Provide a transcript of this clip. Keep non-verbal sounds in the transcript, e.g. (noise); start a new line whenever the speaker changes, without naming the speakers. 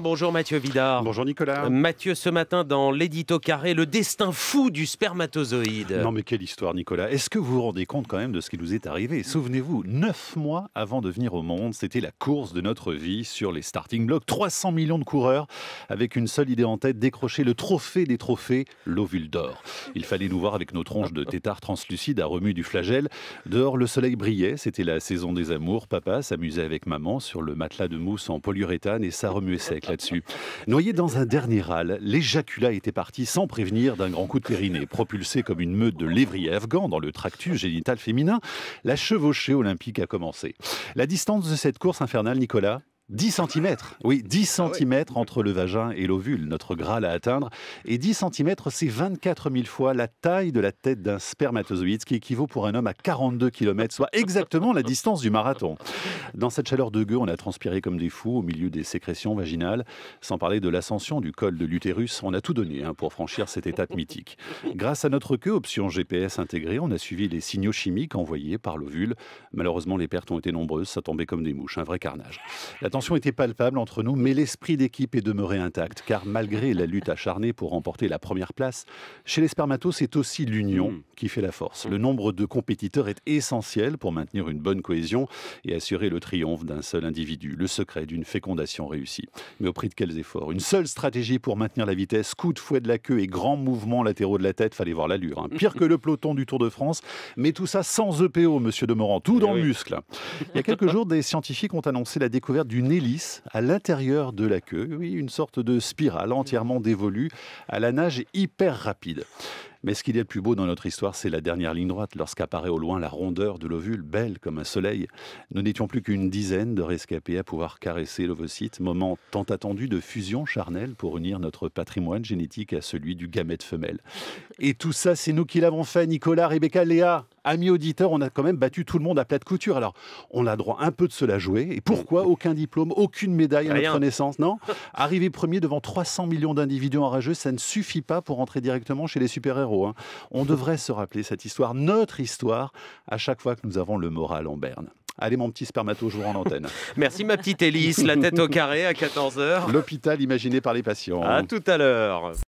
Bonjour Mathieu Vidard. Bonjour Nicolas. Euh, Mathieu, ce matin dans l'édito carré, le destin fou du spermatozoïde. Non mais quelle histoire Nicolas. Est-ce que vous vous rendez compte quand même de ce qui nous est arrivé Souvenez-vous, neuf mois avant de venir au monde, c'était la course de notre vie sur les starting blocks. 300 millions de coureurs avec une seule idée en tête, décrocher le trophée des trophées, l'ovule d'or. Il fallait nous voir avec nos tronches de tétard translucides à remue du flagelle. Dehors, le soleil brillait, c'était la saison des amours. Papa s'amusait avec maman sur le matelas de mousse en polyuréthane et ça remuait sec. (laughs) dessus Noyé dans un dernier râle, l'éjaculat était parti sans prévenir d'un grand coup de périnée. Propulsé comme une meute de lévriers afghans dans le tractus génital féminin, la chevauchée olympique a commencé. La distance de cette course infernale, Nicolas 10 cm, oui, 10 ah cm entre le vagin et l'ovule, notre Graal à atteindre. Et 10 cm, c'est 24 000 fois la taille de la tête d'un spermatozoïde, ce qui équivaut pour un homme à 42 km, soit exactement la distance du marathon. Dans cette chaleur de gueux, on a transpiré comme des fous au milieu des sécrétions vaginales, sans parler de l'ascension du col de l'utérus. On a tout donné hein, pour franchir cette étape mythique. Grâce à notre queue, option GPS intégrée, on a suivi les signaux chimiques envoyés par l'ovule. Malheureusement, les pertes ont été nombreuses, ça tombait comme des mouches, un vrai carnage tension était palpable entre nous, mais l'esprit d'équipe est demeuré intact, car malgré la lutte acharnée pour remporter la première place, chez les spermatos, c'est aussi l'union hmm. qui fait la force. Hmm. Le nombre de compétiteurs est essentiel pour maintenir une bonne cohésion et assurer le triomphe d'un seul individu, le secret d'une fécondation réussie. Mais au prix de quels efforts Une seule stratégie pour maintenir la vitesse, coup de fouet de la queue et grands mouvements latéraux de la tête, fallait voir l'allure. Hein. Pire que le peloton du Tour de France, mais tout ça sans EPO, monsieur Demorand, tout eh dans le muscle. Il y a quelques jours, des scientifiques ont annoncé la découverte d'une hélice à l'intérieur de la queue, oui, une sorte de spirale entièrement dévolue à la nage hyper rapide. Mais ce qu'il est a plus beau dans notre histoire, c'est la dernière ligne droite, lorsqu'apparaît au loin la rondeur de l'ovule, belle comme un soleil. Nous n'étions plus qu'une dizaine de rescapés à pouvoir caresser l'ovocyte, moment tant attendu de fusion charnelle pour unir notre patrimoine génétique à celui du gamète femelle. Et tout ça, c'est nous qui l'avons fait, Nicolas, Rebecca, Léa amis auditeurs, on a quand même battu tout le monde à plat de couture. Alors, on a droit un peu de se la jouer. Et pourquoi aucun diplôme, aucune médaille à notre naissance Non Arriver premier devant 300 millions d'individus enrageux, ça ne suffit pas pour entrer directement chez les super-héros. Hein. On devrait se rappeler cette histoire, notre histoire, à chaque fois que nous avons le moral en berne. Allez, mon petit spermato, je vous rends l'antenne. (laughs) Merci, ma petite Élise. La tête au carré à 14h. L'hôpital imaginé par les patients. À tout à l'heure.